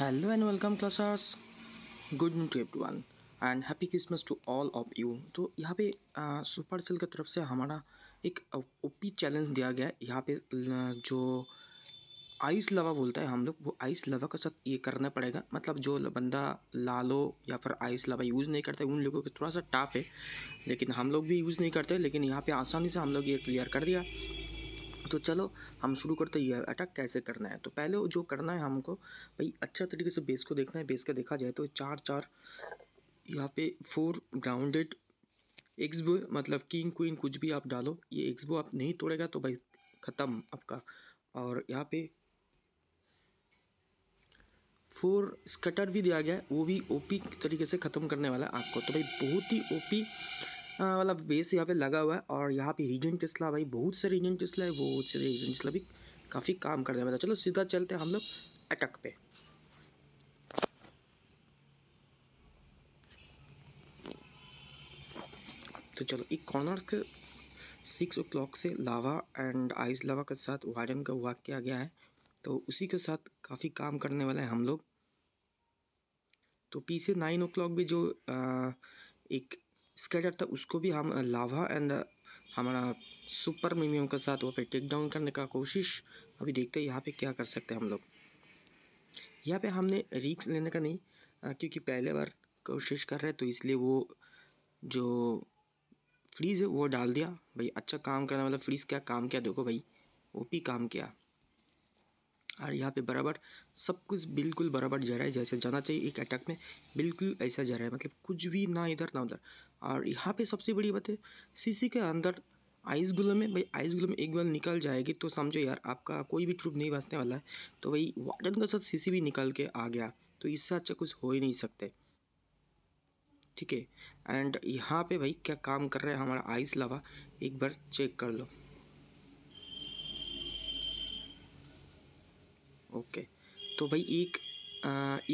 hello and welcome classers good noon to everyone and happy Christmas to all of you तो यहाँ पे super cell की तरफ से हमारा एक ओपी चैलेंज दिया गया है यहाँ पे जो आइस लवा बोलता है हम लोग वो आइस लवा का साथ ये करना पड़ेगा मतलब जो बंदा लालो या फिर आइस लवा यूज़ नहीं करता उन लोगों के थोड़ा सा टाफ है लेकिन हम लोग भी यूज़ नहीं करते लेकिन यहाँ पे आसानी से हम लोग ये क्लियर कर दिया तो चलो हम शुरू करते हैं ये अटैक कैसे करना है तो पहले जो करना है हमको भाई अच्छा तरीके से बेस को देखना है बेस का देखा जाए तो चार चार यहाँ पे फोर ग्राउंडेड एक्सबो मतलब किंग क्वीन कुछ भी आप डालो ये एक्सबो आप नहीं तोड़ेगा तो भाई ख़त्म आपका और यहाँ पे फोर स्कटर भी दिया गया है वो भी ओपी तरीके से ख़त्म करने वाला है आपको तो भाई बहुत ही ओपी वाला मतलब बेस यहाँ पे लगा हुआ है और यहाँ पे रीजन टिस्ला भाई बहुत सारे रीजन टिस्ला है बहुत सारे रीजन टिस्ला भी काफ़ी काम कर करने वाला मतलब चलो सीधा चलते हैं हम लोग अटक पे तो चलो एक कॉर्नर के सिक्स ओ क्लॉक से लावा एंड आइस लावा के साथ वार्डन का वाक किया गया है तो उसी के साथ काफ़ी काम करने वाला है हम लोग तो पीछे नाइन ओ क्लॉक भी जो आ, एक स्कैटर था तो उसको भी हम लावा एंड हमारा सुपर मीमियम के साथ वहाँ पे टेक डाउन करने का कोशिश अभी देखते हैं यहाँ पे क्या कर सकते हैं हम लोग यहाँ पे हमने रिक्स लेने का नहीं क्योंकि पहले बार कोशिश कर रहे तो इसलिए वो जो फ्रीज़ है वो डाल दिया भाई अच्छा काम करने वाला फ्रीज़ क्या काम किया देखो भाई वो भी काम किया और यहाँ पे बराबर सब कुछ बिल्कुल बराबर जा रहा है जैसे जाना चाहिए एक अटैक में बिल्कुल ऐसा जा रहा है मतलब कुछ भी ना इधर ना उधर और यहाँ पे सबसे बड़ी बात है सीसी के अंदर आइस गुलम में भाई आइस गुलम एक बार निकल जाएगी तो समझो यार आपका कोई भी ट्रूप नहीं बचने वाला है तो भाई वार्डन का साथ सी भी निकल के आ गया तो इससे अच्छा कुछ हो ही नहीं सकते ठीक है एंड यहाँ पे भाई क्या काम कर रहा है हमारा आइस लावा एक बार चेक कर लो ओके तो भाई एक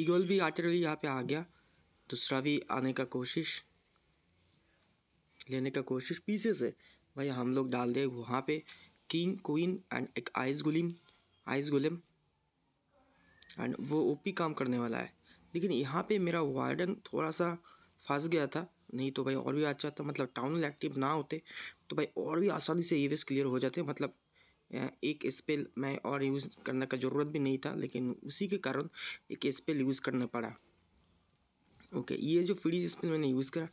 ईगल भी आर्टिलरी यहाँ पे आ गया दूसरा भी आने का कोशिश लेने का कोशिश पीछे से भाई हम लोग डाल दें वहाँ पे किंग क्वीन एंड एक आइस गुलिम आइस गुलिम एंड वो ओपी काम करने वाला है लेकिन यहाँ पे मेरा वार्डन थोड़ा सा फंस गया था नहीं तो भाई और भी अच्छा था मतलब टाउन एक्टिव ना होते तो भाई और भी आसानी से ईवेस क्लियर हो जाते मतलब एक स्पेल मैं और यूज़ करने का ज़रूरत भी नहीं था लेकिन उसी के कारण एक स्पेल यूज़ करना पड़ा ओके okay, ये जो फ्रीज स्पेल मैंने यूज़ करा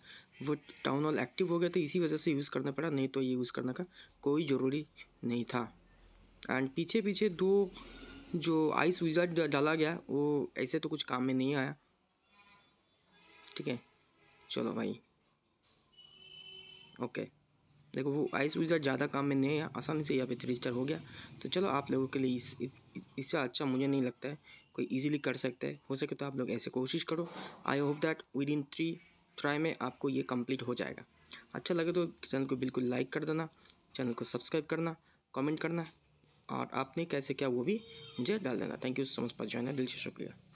वो टाउन हॉल एक्टिव हो गया तो इसी वजह से यूज़ करना पड़ा नहीं तो ये यूज़ करने का कोई ज़रूरी नहीं था एंड पीछे पीछे दो जो आइस विजार्ड डाला गया वो ऐसे तो कुछ काम में नहीं आया ठीक है चलो भाई ओके देखो वो आइस विजर ज़्यादा काम में नहीं है आसानी से यहाँ पे थ्री स्टार हो गया तो चलो आप लोगों के लिए इस इससे अच्छा मुझे नहीं लगता है कोई इजीली कर सकता है हो सके तो आप लोग ऐसे कोशिश करो I hope that within three try में आपको ये कंप्लीट हो जाएगा अच्छा लगे तो चैनल को बिल्कुल लाइक कर देना चैनल को सब्सक्राइब करना कॉमेंट करना और आपने कैसे क्या वो भी मुझे डाल देना thank you so much for join दिल से शुक्रिया